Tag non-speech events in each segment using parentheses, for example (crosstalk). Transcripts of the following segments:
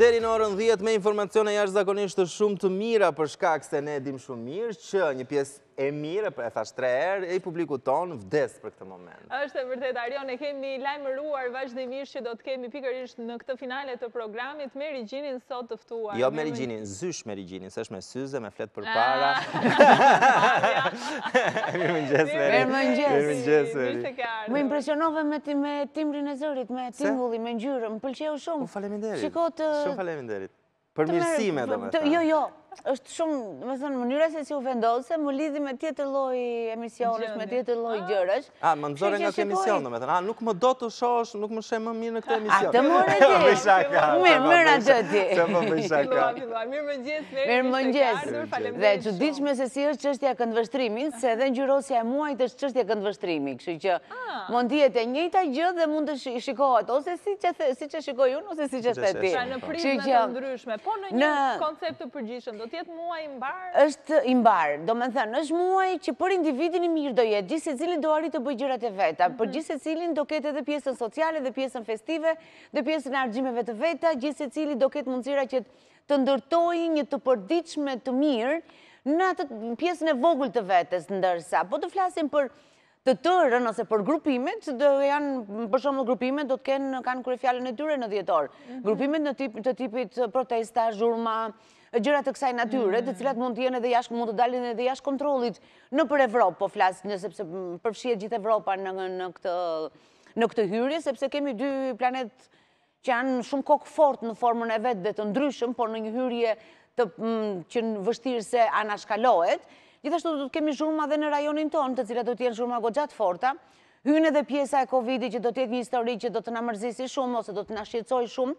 Deri në orën 10 me informacione jashtë zakonishtë shumë të mira për shkak se ne edhim shumë mirë që një pjesë e mire, e thasht tre erë, e i publiku tonë vdes për këtë moment. Êshtë e vërtet, Arion, e kemi lajmëruar vazhdimisht që do të kemi pikërisht në këtë finale të programit, me rigjinin sot tëftuar. Jo, me rigjinin, zysh me rigjinin, se është me syze, me fletë për ah. para. (laughs) (laughs) Mirë më njësë, Meri. Mirë më njësë, Meri. Mirë më njësë, Meri. Më impresionove me timrin e zërit, me timulli, me njyrë, më pëlqeju shumë. Po, shumë faleminderit. Për mirësime, dhe me ta. Jo, jo, është shumë, më thënë, mënyra se si u se më lidhi me tjetër loj emisionës, me tjetër loj ah. gjërësh. A, ah, më ndzore nga këtë emisionë, me thënë, a, ah, nuk më do të shosh, nuk më shemë më mirë në këtë emisionë. (laughs) A, të më rëti. Më më shaka. Më më rëti. Të më më shaka. Më më më shaka. Më më Dhe që diqme se si është qështja këndvështrimi, se edhe njërosja e muajt është që do tjetë muaj imbar? është imbar, do me thënë, është muaj që për individin i mirë do jetë, gjithë se cilin do arritë të bëjë gjërat e veta, për mhm. gjithë se cilin do ketë edhe pjesën sociale dhe pjesën festive, dhe pjesën argjimeve të veta, gjithë se cilin do ketë mundësira që të ndërtoj një të përdiqme të mirë, në atë pjesën e vogull të vetës, ndërsa. Po të flasim për të tërë nëse për grupimet, dhe janë përshomë në grupimet, do të kanë kërëfjallën e tyre në djetorë. Mhm. Grupimet në të tipit protesta, zhurma, gjërat të kësaj natyre, mhm. të cilat mund të jenë edhe jashkë, mund të dalin edhe jashkë kontrolit në për Evropë, po flasë nëse përshjet gjithë Evropa në këtë në këtë hyrje, sepse kemi dy planet që janë shumë kokë fort në formën e vetë dhe të ndryshëm, por në një hyrje që në vështirë se anashkalohet, Gjithashtu do të kemi zhurma dhe në rajonin tonë, të cilat do të jenë zhurma go gjatë forta. Hynë edhe pjesa e Covid-i që do të jetë një histori që do të në mërzisi shumë ose do të në shqetsoj shumë,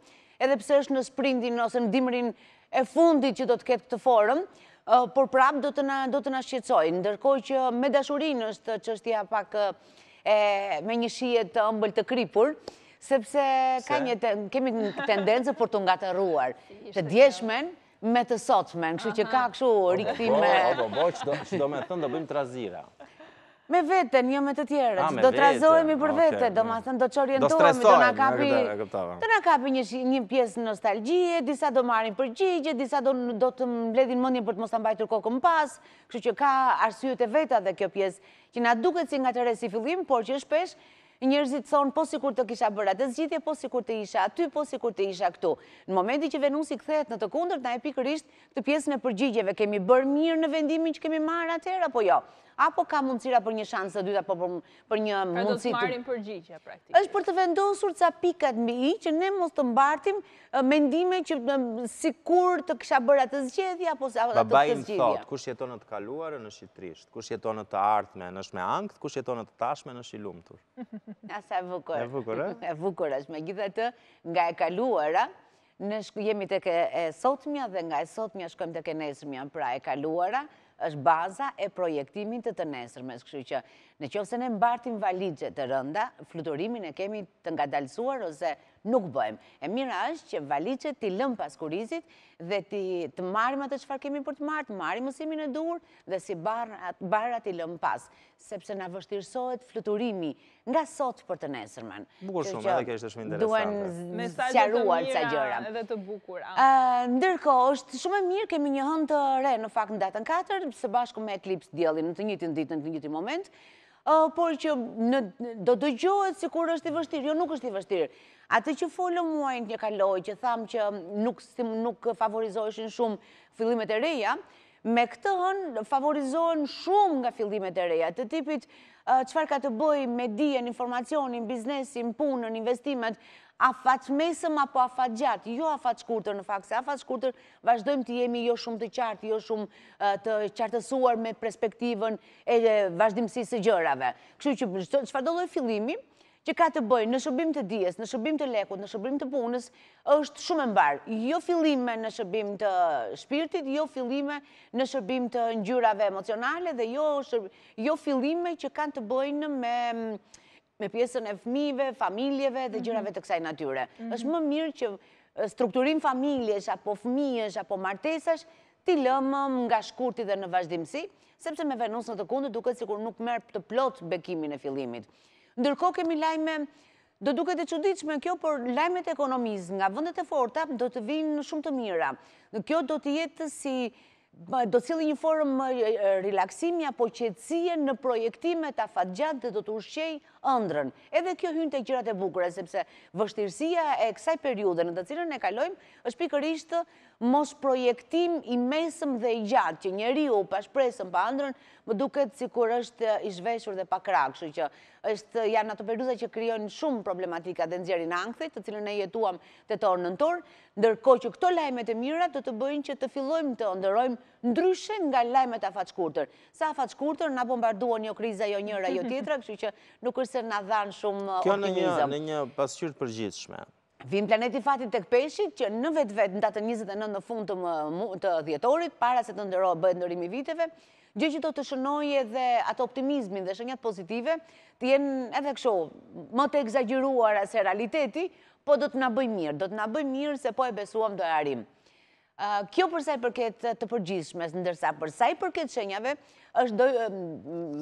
edhe pse është në sprintin ose në dimrin e fundit që do të ketë këtë forum, por prap do të në shqetsoj. Ndërkoj që me dashurin është që është ja pak me një shijet të ëmbël të kripur, sepse kemi tendenzë për të nga të ruar, të djeshmen, me të sotme, në kështu që ka kështu rikëtime. Po, po, po, që po, do me thënë, do bëjmë trazira. Me vetën, një jo me të tjere, do të i për vetën, do ma orientojemi, do të në kapi Do kapi një pjesë në nostalgjie, disa do marim përgjigje, disa do të mbledhin mëndin për të mos të mbajtur kokën pas, kështu që ka arsyët e veta dhe kjo pjesë, që na duket si nga të resi fillim, por që shpesh, njërzit thonë po si kur të kisha bërat e zgjithje, po si kur të isha aty, po si kur të isha këtu. Në momenti që Venusi këthet në të kundër, na e pikërisht të pjesën e përgjigjeve, kemi bërë mirë në vendimin që kemi marë atër, apo jo? apo ka mundësira për një shansë të dytë, apo për një mundësi të... Pra do të marim përgjitja, praktikë. është për të vendosur ca pikat mbi i, që ne mos të mbartim mendime që si kur të kësha bërë atë zgjedhja, apo të zgjedhja. Babajin thotë, kush jetonë të kaluarë në shqitrisht, kush jetonë të artme në shme angët, kush jetonë të tashme në shilumëtur. (laughs) Asa e vukur. E vukur, e? (laughs) E vukur, është me gjitha të nga e kaluara, Në jemi të ke e dhe nga e sotmja shkojmë të ke nesëmja, pra e kaluara është baza e projektimin të të nesërme. Në që në që se ne mbartim valigje të rënda, fluturimin e kemi të nga dalsuar ose nuk bëjmë. E mira është që valicet t'i lëmë pas kurizit dhe të marim atë qëfar kemi për të marë, të marim mësimin e dur dhe si barra t'i lëmë pas, sepse nga vështirësohet fluturimi nga sot për të nesërmen. Bukur shumë, edhe kështë shumë interesantë. Duhen sjaruar të gjëram. Edhe të bukur. Ndërko, është shumë e mirë, kemi një hënd të re në fakt në datën 4, se bashku me eklips djeli në të njëti në ditë në të njëtë moment por që do të gjohet si kur është i vështirë, jo nuk është i vështirë. Ate që folëm muajnë një kaloj, që thamë që nuk favorizojshin shumë fillimet e reja, me këtën favorizohen shumë nga fillimet e reja, të tipit qëfar ka të bëj me dijen, informacionin, biznesin, punën, investimet, a faq mesëm apo a faq jo a faq kurëtër në fakt, se a faq kurëtër vazhdojmë të jemi jo shumë të qartë, jo shumë të qartësuar me perspektivën e vazhdimësi së gjërave. Kështu që që fardolloj filimi, që ka të bëjë në shërbim të dies, në shërbim të lekut, në shërbim të punës, është shumë e mbarë. Jo filime në shërbim të shpirtit, jo filime në shërbim të njyrave emocionale, dhe jo, jo filime që kanë të bëjnë me me pjesën e fmive, familjeve dhe mhm. gjërave të kësaj natyre. Mhm. është më mirë që strukturim familjes, apo fmijesh, apo martesash, ti lëmë nga shkurti dhe në vazhdimësi, sepse me venus në të kundë duket si kur nuk merë të plot bekimin e filimit. Ndërko kemi lajme, do duket e quditshme kjo, por lajmet ekonomiz nga vëndet e forta do të vinë shumë të mira. Kjo do të jetë si do të cilë një form relaksimja, po që në projektime të afat dhe do të ushqej ëndrën. Edhe kjo hynë të gjirat e bukure, sepse vështirësia e kësaj periude në të cilën e kalojmë, është pikërishtë mos projektim i mesëm dhe i gjatë, që njeri u pashpresëm për andrën, më duket si kur është ishveshur dhe pakrakshu, që është janë ato peruza që kryojnë shumë problematika dhe nëzjerin angthit, të cilën e jetuam të të orë nëntor, ndërko që këto lajmet e mira të të bëjnë që të fillojmë të ndërojmë ndryshe nga lajmet a faqkurëtër. Sa a faqkurëtër, na bombardua një jo kriza jo njëra, jo (laughs) tjetra, kështu që nuk është se në dhanë shumë optimizëm. Kjo në një pasqyrë përgjithshme, Vim Planeti Fatit të këpeshit që në vetë vetë në datë 29 në fund të djetorit, para se të ndëro bëjt nërimi viteve, gjë që do të shënojë edhe atë optimizmin dhe shënjat pozitive, të jenë edhe kësho, më të egzagjiruar e se realiteti, po do të nga bëj mirë, do të nga bëj mirë se po e besuam do e arim. Kjo përsa i përket të përgjithshme, ndërsa përsa i përket shenjave,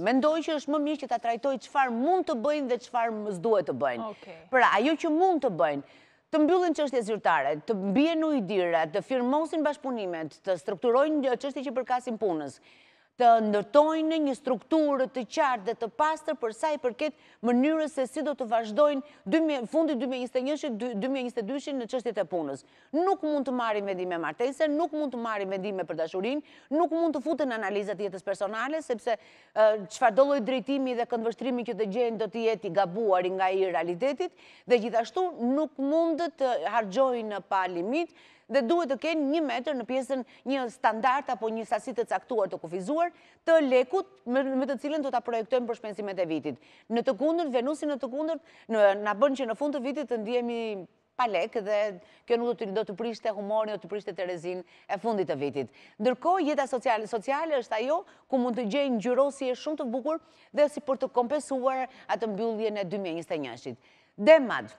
mendoj që është më mishë që ta trajtoj qëfar mund të bëjnë dhe qëfar mëzduhet të bëjnë. Pra, ajo që mund të bëjnë, të mbyllin qështje zyrtare, të mbjenu i dira, të firmosin bashkëpunimet, të strukturojnë qështje që përkasin punës, të ndërtojnë një strukturë të qartë dhe të pastër për saj përket mënyrës se si do të vazhdojnë fundi 2021-2022 në qështjet e punës. Nuk mund të marim e martese, nuk mund të marim e për dashurin, nuk mund të futën analizat jetës personale, sepse qëfar dolloj drejtimi dhe këndvështrimi kjo të gjenë do të jeti gabuar nga i realitetit, dhe gjithashtu nuk mund të hargjojnë pa limit, dhe duhet të kenë një meter në pjesën një standart apo një sasit të caktuar të kufizuar të lekut me të cilën të ta projektojmë për shpensimet e vitit. Në të kundër, venusin në të kundër, në bënë që në fund të vitit të ndihemi pa lek dhe kjo nuk do të prishte humorin, do të prishte të rezin e fundit të vitit. Ndërko, jeta sociale, sociale është ajo ku mund të gjejnë gjyrosi e shumë të bukur dhe si për të kompesuar atë mbyllje në 2021. Demad,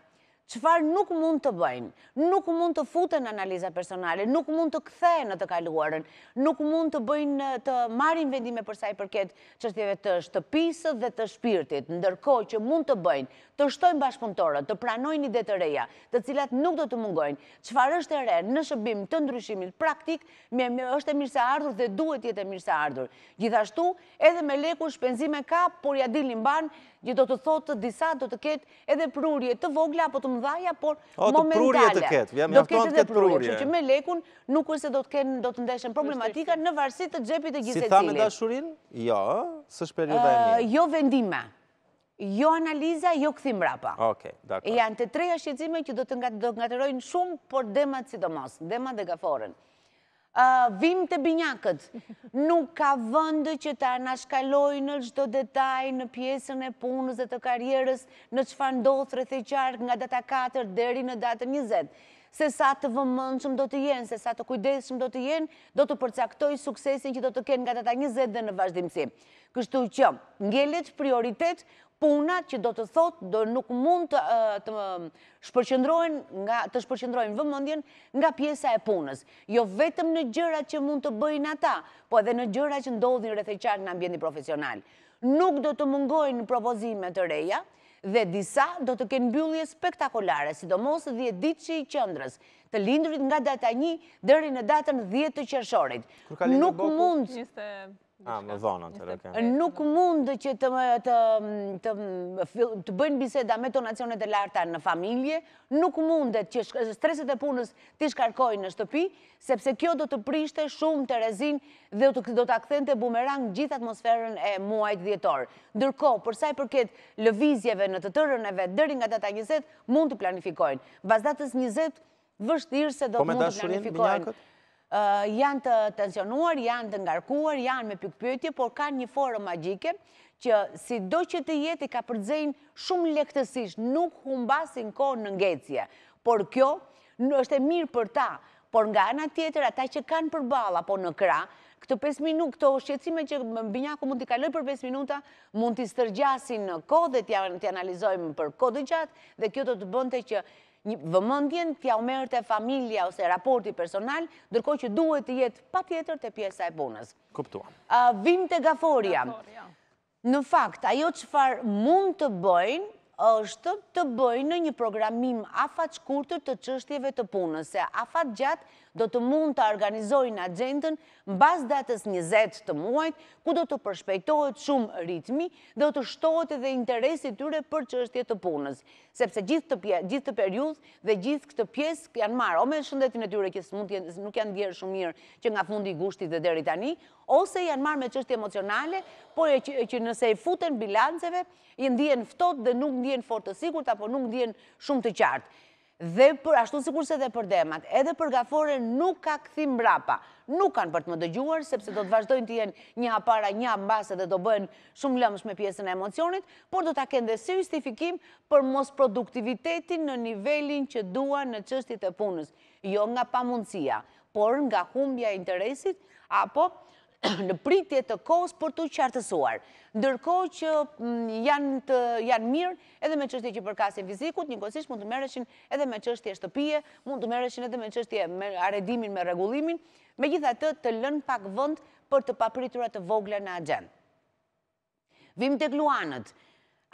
qëfar nuk mund të bëjnë, nuk mund të futën analiza personale, nuk mund të kthejnë në të kaluarën, nuk mund të bëjnë të marim vendime përsa i përket qështjeve të shtëpisë dhe të shpirtit, ndërko që mund të bëjnë, të shtojnë bashkëpunëtorët, të pranojnë ide të reja, të cilat nuk do të mungojnë, qëfar është e re në shëbim të ndryshimit praktik, me është e mirëse ardhur dhe duhet jetë e mirëse ardhur. Gjithashtu, edhe me leku shpenzime ka, por ja dilin banë, gjithë do të thotë të disa, do të ketë edhe prurje të vogla, apo të mdhaja, por momentale. Do të kete dhe prurje, që që me lekun nuk është do të kete do të ndeshen problematika në varsit të gjepit e gjithet cili. Si thame da shurin? Jo, së shperjë një. Jo vendime, jo analiza, jo këthim rapa. Oke, dakar. E janë të treja shqecime që do të ngatërojnë shumë, por demat si do mos, demat dhe gaforen vim të binyakët, nuk ka vëndë që ta nashkaloj në gjdo detaj në pjesën e punës dhe të karierës në që fa ndodhë rëthi nga data 4 deri në datë 20 se sa të vëmëndshëm do të jenë, se sa të kujdeshëm do të jenë, do të përcaktoj suksesin që do të kenë nga data 20 dhe në vazhdimësi. Kështu që ngellit prioritet punat që do të thot, do nuk mund të shpërqëndrojnë vëmëndjen nga pjesa e punës. Jo vetëm në gjëra që mund të bëjnë ata, po edhe në gjëra që ndodhin rrethe në ambjendi profesional. Nuk do të mungojnë propozime të reja, dhe disa do të kënë byllje spektakolare, sidomos 10 ditë që i qëndrës, të lindrit nga data 1 dërri në datën 10 të qërshorit. Nuk mund... Ah, A, më vonë atër, Nuk mundë që të bëjnë biseda me tonacionet e larta në familje, nuk mundë që streset e punës të shkarkoj në shtëpi, sepse kjo do të prishte shumë të rezin dhe do të akthen të bumerang gjithë atmosferën e muajt djetorë. Ndërko, përsa i përket lëvizjeve në të tërën e vetë, dërin nga data njëzet, mund të planifikojnë. Vazdatës njëzet, vështirë se do po mund të planifikojnë janë të tensionuar, janë të ngarkuar, janë me pykpytje, por ka një forë magjike që si do që të jeti ka përdzejnë shumë lektësish, nuk humbasin kohë në ngecje. Por kjo në është e mirë për ta, por nga ana tjetër ata që kanë përbala po në kra, këto 5 minut, këto shqecime që më binyaku mund t'i kaloj për 5 minuta, mund t'i stërgjasin në kohë dhe t'i analizojmë për kohë dhe gjatë, dhe kjo do të bënte që një vëmëndjen tja u merë të familja ose raporti personal, dërko që duhet të jetë pa tjetër të pjesa e punës. Kuptua. Vim të gaforja. Në fakt, ajo qëfar mund të bëjnë, është të bëjnë një programim afat shkurtër të qështjeve të punës, se afat gjatë do të mund të organizojnë agendën në bas datës 20 të muajt, ku do të përshpektohet shumë ritmi, do të shtohet edhe interesit tyre për qështje të punës, sepse gjithë të periud dhe gjithë këtë pjesë janë marë, ome shëndetin e tyre mund nuk janë djerë shumë mirë që nga fundi gushti dhe deri tani, ose janë marë me qështje emocionale, po e që nëse e futen bilanceve, i ndijen dhe nuk ndjenë fort të sigur, apo nuk ndjenë shumë të qartë. Dhe për ashtu sikur se dhe për demat, edhe për gafore nuk ka këthim brapa. Nuk kanë për të më dëgjuar, sepse do të vazhdojnë të jenë një hapara, një ambasë dhe do bëhen shumë lëmsh me pjesën e emocionit, por do të kënë dhe si justifikim për mos produktivitetin në nivelin që dua në qështit e punës. Jo nga pamunësia, por nga humbja interesit, apo (clears throat) në pritje të kohës për të qartësuar. Ndërko që mm, janë mirë edhe me qështje që përkasin fizikut, një mund të mereshin edhe me qështje shtëpije, mund të mereshin edhe me qështje me aredimin, me regullimin, me gjitha të të lën pak vënd për të papriturat të vogla në agendë. Vim të gluanët,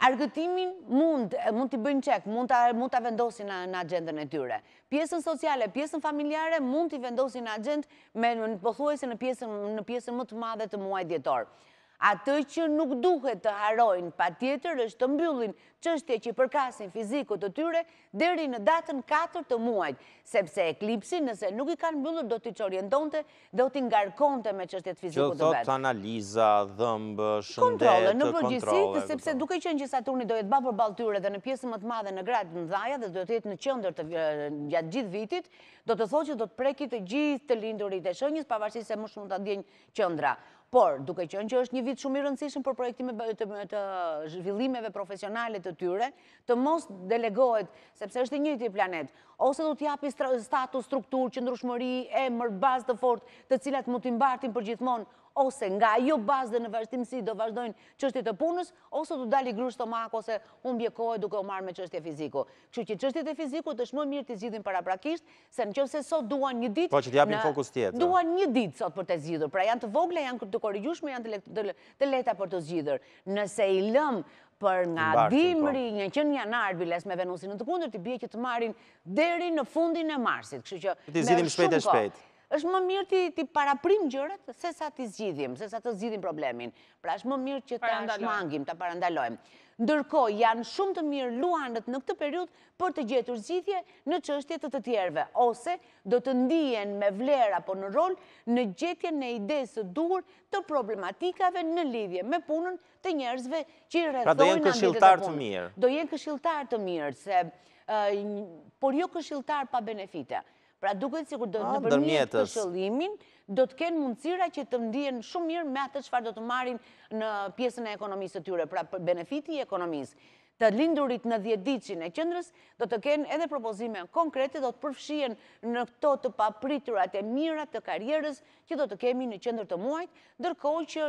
Argëtimin mund t'i bëjnë qek, mund t'a vendosin në agendën e tyre. Pjesën sociale, pjesën familjare mund t'i vendosin në agendë me në pëthuajse në pjesën më të madhe të muaj djetarë atë që nuk duhet të harojnë, pa tjetër është të mbyllin qështje që i përkasin fizikut të tyre deri në datën 4 të muajt, sepse eklipsi nëse nuk i kanë mbyllur do t'i orientonte, do t'i ngarkonte me qështjet fizikut të vetë. Që do thot analiza, dhëmbë, shëndetë, kontrole? Në përgjësit, po. sepse duke qënë që Saturni do jetë bapër baltyre dhe në pjesë më të madhe në gradë në dhaja dhe do t'jetë në qëndër të gjatë gjithë vitit, do të thot që do preki të gjithë të lindurit e shënjës, pavarësi se më shumë të adjenë qëndra. Por, duke qënë që është një vit shumë i rëndësishëm për projektime të zhvillimeve profesionale të tyre, të mos delegohet, sepse është i njëti planet, ose du t'japi status, struktur, qëndrushmëri, e mërbaz të fort, të cilat më t'imbartin për gjithmonë, ose nga jo bazë dhe në vazhtimësi do vazhdojnë qështit të punës, ose du dali grushtë të makë, ose unë bje duke o marrë me qështit e fiziku. Që që qështit e fiziku të shmoj mirë të zhidhin para prakisht, se në qënë se sot duan një ditë... Po që japin fokus tjetë. Duan një ditë sot për të zgjidhur, pra janë të vogle, janë të korijushme, janë të leta për të zgjidhur. Nëse i lëmë për nga dimri po. një qënë një biles me venusin në të kundër, të bje që të marin deri në fundin e marsit. Këshu që shpejt e shpejt është më mirë ti ti paraprim gjërat se sa ti zgjidhim, se sa të zgjidhim problemin. Pra është më mirë që ta shmangim, ta parandalojmë. Ndërkohë janë shumë të mirë luanët në këtë periudhë për të gjetur zgjidhje në çështje të të tjerëve ose do të ndihen me vlerë apo në rol në gjetjen e idesë së duhur të problematikave në lidhje me punën të njerëzve që i rrethojnë. Pra do jenë këshilltar të mirë. Do jenë këshilltar të mirë se por jo këshilltar pa benefite. Pra duke si në do të ah, shëllimin, do të kenë mundësira që të ndjenë shumë mirë me atë që farë do të marin në pjesën e ekonomisë të tyre, pra benefiti i ekonomisë të lindurit në djedicin e qëndrës, do të kenë edhe propozime konkrete, do të përfshien në këto të papriturat e mirat të karierës që do të kemi në qëndrë të muajt, dërko që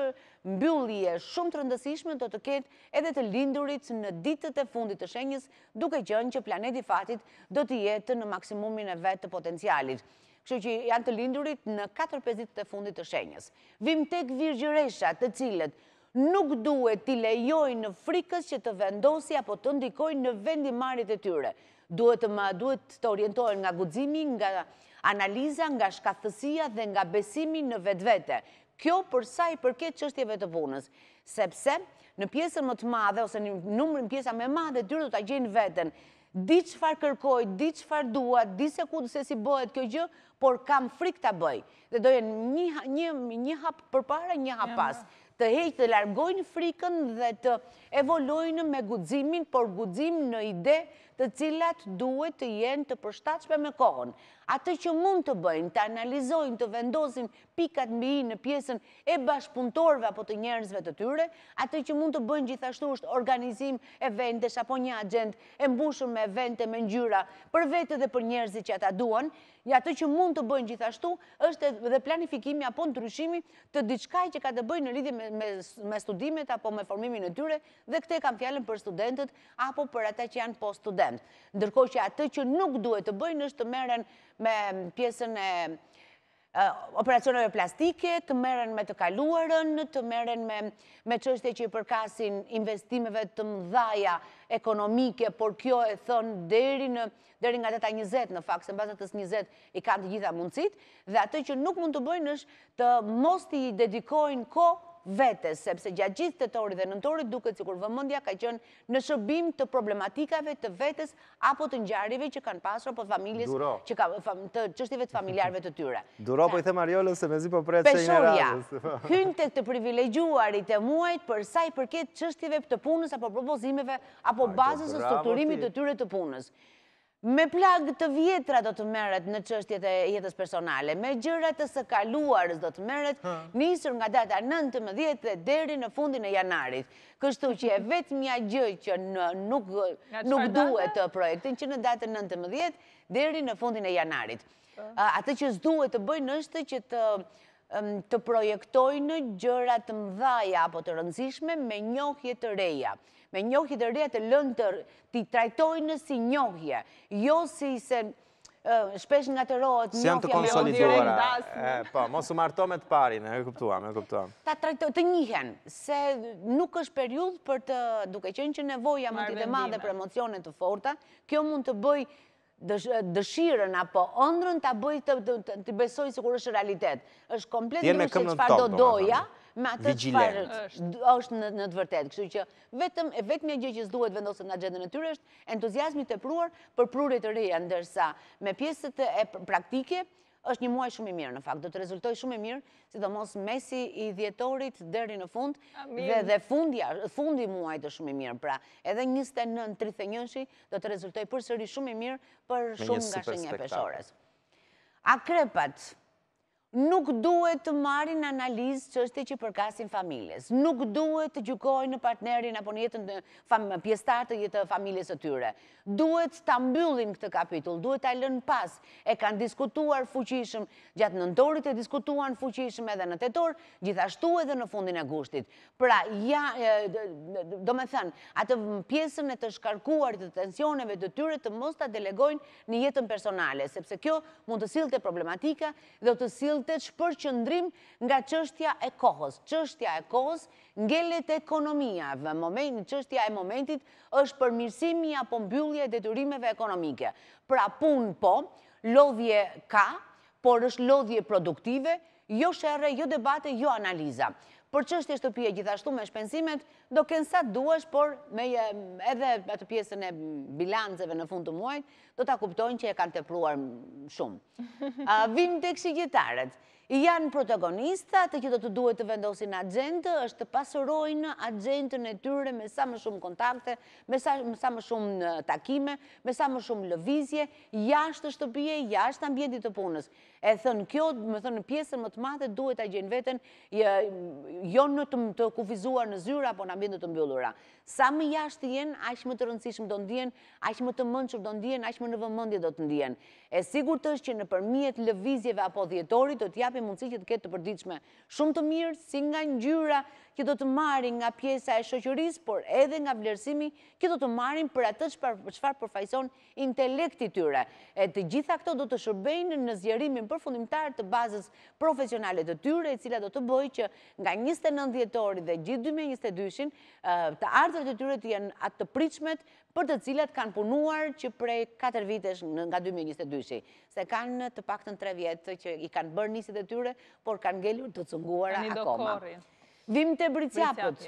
mbyllje shumë të rëndësishme do të ketë edhe të lindurit në ditët e fundit të shenjës, duke qënë që planeti fatit do të jetë në maksimumin e vetë të potencialit që që janë të lindurit në 4-5 të fundit të shenjës. Vim tek virgjëresha të cilët nuk duhet t'i lejojnë në frikës që të vendosi apo të ndikojnë në vendimarit e tyre. Duhet të orientojnë nga guzimi, nga analiza, nga shkathësia dhe nga besimi në vetë vete. Kjo përsa i përket qështjeve të punës, sepse në pjesën më të madhe ose në numërin pjesa me madhe t'yre du t'a gjenë vetën, di qëfar kërkoj, di farë dua, di se ku dëse si bëhet kjo gjë, por kam frik të bëj. Dhe dojen një hap për para, një hap pas të hejtë të largojnë frikën dhe të evolojnë me gudzimin por guzim në ide të cilat duhet të jenë të përshtatshme me kohën. Atë që mund të bëjnë, të analizojnë, të vendosin pikat mbi në pjesën e bashkëpunëtorëve apo të njerëzve të tyre, atë që mund të bëjnë gjithashtu është organizim eventesh apo një agent e mbushur me evente me ngjyra për vetë dhe për njerëzit që ata duan, ja atë që mund të bëjnë gjithashtu është edhe planifikimi apo ndryshimi të diçkaj që ka të bëjë në lidi me, me, studimet apo me formimin e tyre dhe këtë kam fjalën për studentët apo për ata që janë poshtë vend. Ndërko që atë që nuk duhet të bëjnë është të meren me pjesën e operacioneve plastike, të meren me të kaluarën, të meren me qështje që i përkasin investimeve të mdhaja ekonomike, por kjo e thënë deri në dërri nga data 20 në fakt, se në bazë 20 i kanë të gjitha mundësit, dhe atë që nuk mund të bëjnë është të mos të i dedikojnë ko vetës, sepse gjatë gjithë të tori dhe nëntorit duke cikur vëmëndja ka qënë në shërbim të problematikave të vetës apo të njarive që kanë pasur po familjes që ka të qështive të familjarve të tyre. (laughs) Duro, po i the Mariolën se me zi po prejtë se një radhës. (laughs) Hynë të privilegjuarit e muajt për i përket qështive të punës apo propozimeve apo bazës e strukturimit të tyre të punës. Me plag të vjetra do të meret në qështjet e jetës personale, me gjërat të së kaluar do të meret njësër nga data 19 dhe deri në fundin e janarit. Kështu që e vetë mja gjë që nuk duhet të uh, projektin që në data 19 dhe deri në fundin e janarit. Uh, Ate që zduhet të bëjnë është që të të projektojnë gjërat mdhaja apo të rëndzishme me njohje të reja. Me njohje të reja të lëndër t'i trajtojnë si njohje. Jo si se shpesh nga të rohët njohje... me janë të Po, mos u marto me të parin, e kuptuam, e kuptuam. Ta trajtojnë, të njihen, se nuk është periud për të duke qenë që nevoja më t'i të madhe për emocionet të forta, kjo mund të bëj dëshirën apo ëndrën të bëjt të, të, të, të si kur është realitet. është komplet në që qëfar do doja, me atë qëfar është në, në të vërtet. Kështu që vetëm e vetëm e gjë që s'duhet vendosën nga gjendën e tyre është entuziasmi të pruar për prurit të reja, ndërsa me pjesët e praktike, është një muaj shumë i mirë në fakt, do të rezultoj shumë i mirë, si do mos mesi i djetorit deri në fund, dhe dhe fundi muaj të shumë i mirë, pra edhe 29 nën 31 shi, do të rezultoj për sëri shumë i mirë, për shumë nga shënje peshores. A krepat, nuk duhet të marin analizë që është e që përkasin familjes, nuk duhet të gjykojnë në partnerin apo në jetën pjestar të jetë familjes të tyre, duhet të mbyllim këtë kapitull, duhet të lënë pas, e kanë diskutuar fuqishëm, gjatë nëndorit e diskutuan fuqishëm edhe në tëtor, gjithashtu edhe në fundin e gushtit. Pra, ja, do me thënë, atë pjesën e të shkarkuar të tensioneve të tyre të mos të delegojnë në jetën personale, sepse kjo mund të silte problematika dhe të silte të qëpër që ndrim nga qështja e kohës. Qështja e kohës ngellet e ekonomija, dhe qështja e momentit është përmirësimi apo mbyllje e deturimeve ekonomike. Pra pun po, lodhje ka, por është lodhje produktive, jo shere, jo debate, jo analiza për që është të gjithashtu me shpenzimet, do kënë sa të duesh, por me edhe atë pjesën e bilanceve në fund të muajt, do të kuptojnë që e kanë të pruar shumë. (laughs) Vim të kësi janë protagonistat të që do të duhet të vendosin agendë, është të pasërojnë agendën e tyre me sa më shumë kontakte, me sa më shumë takime, me sa më shumë lëvizje, jashtë shtëpije, jashtë ambjendit të punës. E thënë kjo, me thënë pjesën më të mathe, duhet a gjenë vetën jo në të kufizuar në zyra, apo në ambjendit të mbjullura. Sa më jashtë jenë, aqë më të rëndësishmë do ndjenë, aqë më të mëndëshmë do ndjenë, aqë më në vëmëndje do të ndjenë. E sigur të është që në përmijet lëvizjeve apo djetori, do t'japë japim mundësi që të ketë të përdiqme shumë të mirë, si nga njyra që do të marin nga pjesa e shëqëris, por edhe nga vlerësimi që do të marin për atë farë përfajson intelekti tyre. E të gjitha këto do të shërbejnë në zjerimin përfundimtar të bazës profesionalet të tyre, e cila do të bëj që nga 29 djetori dhe gjithë 2022-shin, të ardhër të tyre të jenë atë të pritshmet për të cilat kanë punuar që prej 4 vitesh nga 2022-shi, se kanë të pak të në 3 vjetë që i kanë bërë njësit e tyre, por kanë gëllur të cënguara akoma. Vim të bricjapët,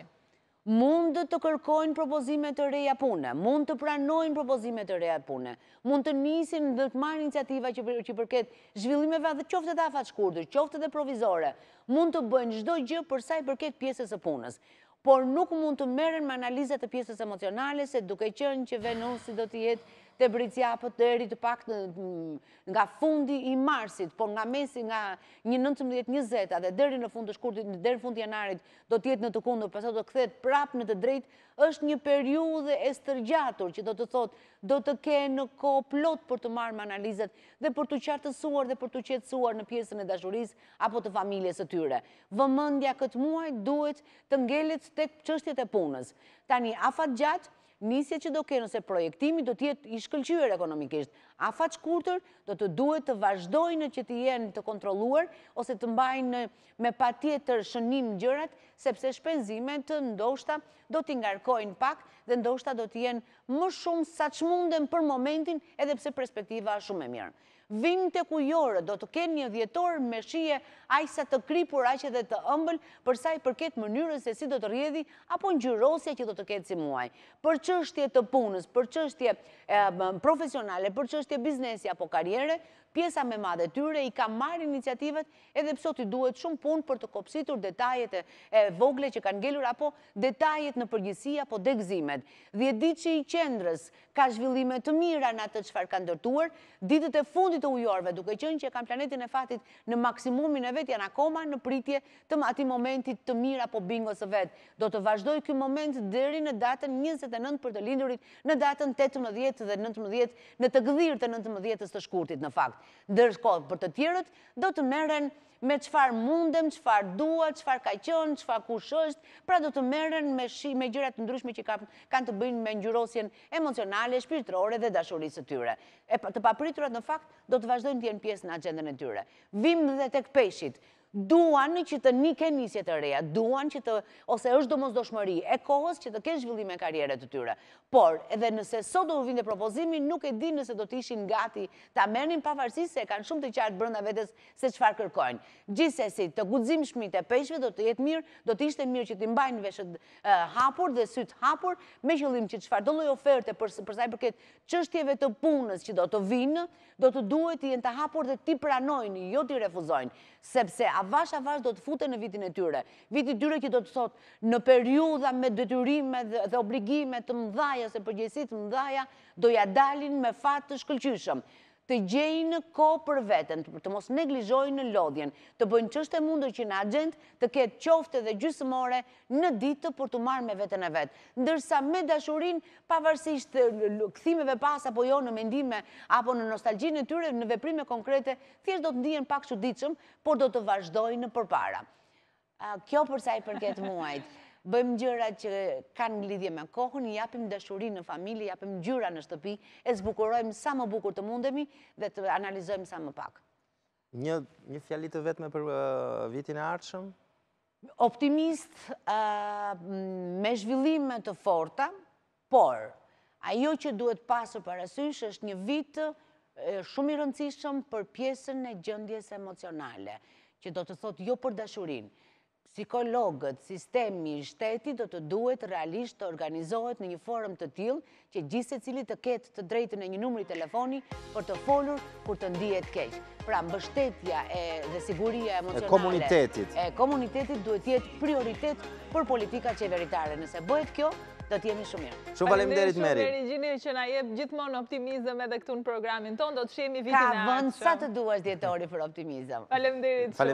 mund të kërkojnë propozimet të reja pune, mund të pranojnë propozimet të reja pune, mund të njësin dhe të marë iniciativa që përket zhvillimeve dhe qoftet afat shkurdër, qoftet e provizore, mund të bëjnë gjdoj gjë përsa i përket pjesës e punës por nuk mund të meren më analizat të pjesës emocionale, se duke qënë që venu si do të jetë, të për të eri të pak mm, nga fundi i marsit, po nga mesi nga një 19-20-a dhe deri në fund të shkurtit, deri në fund janarit, do tjetë në të kundë, përsa do këthet prap në të drejt, është një periude e stërgjatur që do të thot, do të ke në ko plot për të marrë më analizet dhe për të qartësuar dhe për të qetsuar në pjesën e dashuris apo të familjes së tyre. Vëmëndja këtë muaj duhet të ngellit të qështjet e punës. Tani, afat gjatë, nisje që do kënë nëse projektimi do tjetë i shkëllqyër ekonomikisht. A faqë kurëtër do të duhet të vazhdojnë që të jenë të kontroluar ose të mbajnë me pa tjetër shënim gjërat, sepse shpenzimet të ndoshta do t'ingarkojnë pak dhe ndoshta do jenë më shumë sa që munden për momentin edhe pse perspektiva shumë e mjerë vinë të kujore, do të kenë një djetor me shie ajsa të kripur, ajsa dhe të ëmbël, përsa i përket mënyrës e si do të rjedhi, apo në gjyrosja që do të ketë si muaj. Për qështje të punës, për qështje profesionale, për qështje biznesi apo karjere, pjesa me madhe tyre i ka marrë iniciativet edhe pësot i duhet shumë pun për të kopsitur detajet e vogle që kanë gelur apo detajet në përgjësia apo degzimet. Dhjedit që i qendrës ka zhvillime të mira në atë të qëfar kanë dërtuar, ditët e fundit të ujorve, duke qënë që kanë planetin e fatit në maksimumin e vetë, janë akoma në pritje të ati momentit të mirë apo bingo së vetë. Do të vazhdoj këj moment dheri në datën 29 për të lindurit, në datën 18 dhe 19, në të gëdhirë të 19 të shkurtit në fakt. Dërshko për të tjerët, do të meren me qëfar mundem, qëfar dua, qëfar ka qënë, qëfar kush është, pra do të meren me gjërat të ndryshme që kanë të bëjnë me njërosjen emocionale, shpirtrore dhe dashurisë të tyre. E të papriturat në fakt, do të vazhdojnë të jenë pjesë në agendën e tyre. Vim dhe të këpeshit, duan që të një ke njësjet të reja, duan që të, ose është do mos do shmëri, e kohës që të ke zhvillime karjere të tyre. Por, edhe nëse sot do vinde propozimi, nuk e di nëse do të ishin gati ta pa pavarësi se kanë shumë të qartë brënda vetës se qëfar kërkojnë. Gjise si të gudzim shmit e peshve do të jetë mirë, do të ishte mirë që të imbajnë veshët hapur dhe sytë hapur, me qëllim që qëfar do loj oferte përsa i përket qështjeve të punës që do të do të duhet të jenë të hapur dhe ti pranojnë, jo ti refuzojnë, sepse avash avash do të fute në vitin e tyre. Vitin tyre që do të thot në periuda me detyrime dhe obligime të mdhaja, se përgjësit mdhaja, do ja dalin me fatë të shkëllqyshëm të gjejnë në ko për vetën, të mos neglizhojnë në lodhjen, të bëjnë qështë e mundur që në agent të ketë qofte dhe gjysëmore në ditë për të marrë me vetën e vetë. Ndërsa me dashurin, pavarësisht këthimeve pas, apo jo në mendime, apo në nostalgjinë e tyre, në veprime konkrete, thjesht do të ndijen pak që ditëshëm, por do të vazhdojnë për para. Kjo përsa i përket (laughs) muajtë bëjmë gjëra që kanë lidhje me kohën, japim dashurinë në familje, japim gjyra në shtëpi, e zbukurojmë sa më bukur të mundemi dhe të analizojmë sa më pak. Një fjalit të vetme për uh, vitin e arqëm? Optimist uh, me zhvillime të forta, por ajo që duhet pasur parasysh është një vit uh, shumë i rëndësishëm për pjesën e gjëndjes emocionale, që do të thotë jo për dashurinë psikologët, sistemi, shteti do të duhet realisht të organizohet në një forum të til që gjithse cili të ketë të drejtë në një numri telefoni për të folur kur të ndijet keq. Pra mbështetja e, dhe siguria emocionale e komunitetit, e komunitetit duhet jetë prioritet për politika qeveritare. Nëse bëhet kjo, do t'jemi shumë mirë. Shumë falem derit, shumë Meri. Meri Gjini që na jep gjithmonë optimizëm edhe këtu në programin ton, do të shemi vitin e atë. Ka vënd sa të duash djetori për optimizëm. Falem derit,